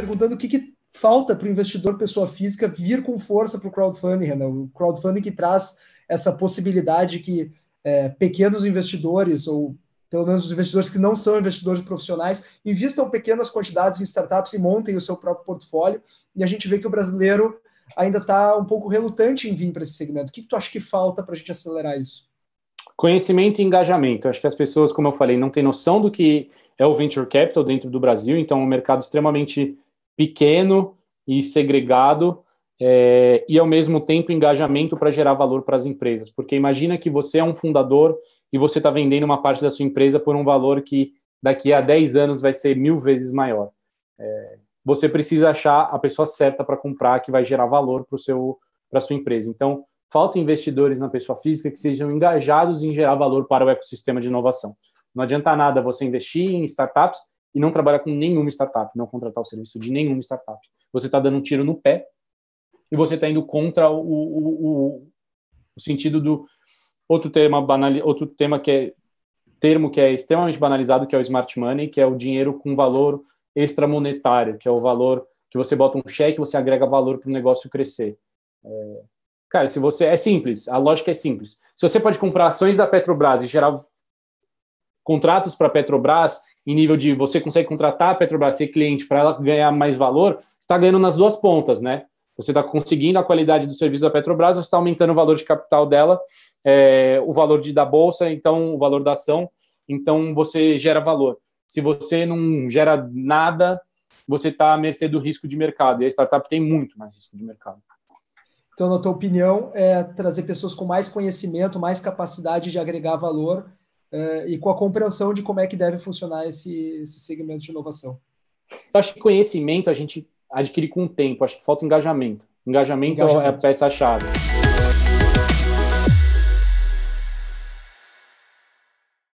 perguntando o que, que falta para o investidor pessoa física vir com força para o crowdfunding, Renan. O crowdfunding que traz essa possibilidade que é, pequenos investidores, ou pelo menos os investidores que não são investidores profissionais, investam pequenas quantidades em startups e montem o seu próprio portfólio. E a gente vê que o brasileiro ainda está um pouco relutante em vir para esse segmento. O que, que tu acha que falta para a gente acelerar isso? Conhecimento e engajamento. Acho que as pessoas, como eu falei, não têm noção do que é o venture capital dentro do Brasil, então é um mercado extremamente pequeno e segregado é, e, ao mesmo tempo, engajamento para gerar valor para as empresas. Porque imagina que você é um fundador e você está vendendo uma parte da sua empresa por um valor que daqui a 10 anos vai ser mil vezes maior. É, você precisa achar a pessoa certa para comprar que vai gerar valor para a sua empresa. Então, falta investidores na pessoa física que sejam engajados em gerar valor para o ecossistema de inovação. Não adianta nada você investir em startups e não trabalhar com nenhuma startup, não contratar o serviço de nenhuma startup. Você está dando um tiro no pé e você está indo contra o, o, o, o, sentido do outro tema banal, outro tema que é termo que é extremamente banalizado, que é o smart money, que é o dinheiro com valor extramonetário, que é o valor que você bota um cheque, você agrega valor para o negócio crescer. É... Cara, se você é simples, a lógica é simples. Se você pode comprar ações da Petrobras e gerar contratos para a Petrobras em nível de você consegue contratar a Petrobras, ser cliente, para ela ganhar mais valor, está ganhando nas duas pontas, né? Você está conseguindo a qualidade do serviço da Petrobras, você está aumentando o valor de capital dela, é, o valor de, da bolsa, então o valor da ação, então você gera valor. Se você não gera nada, você está à mercê do risco de mercado. E a startup tem muito mais risco de mercado. Então, na tua opinião, é trazer pessoas com mais conhecimento, mais capacidade de agregar valor uh, e com a compreensão de como é que deve funcionar esse, esse segmento de inovação. Eu acho que conhecimento a gente adquire com o tempo, acho que falta engajamento. Engajamento, engajamento. é a peça-chave.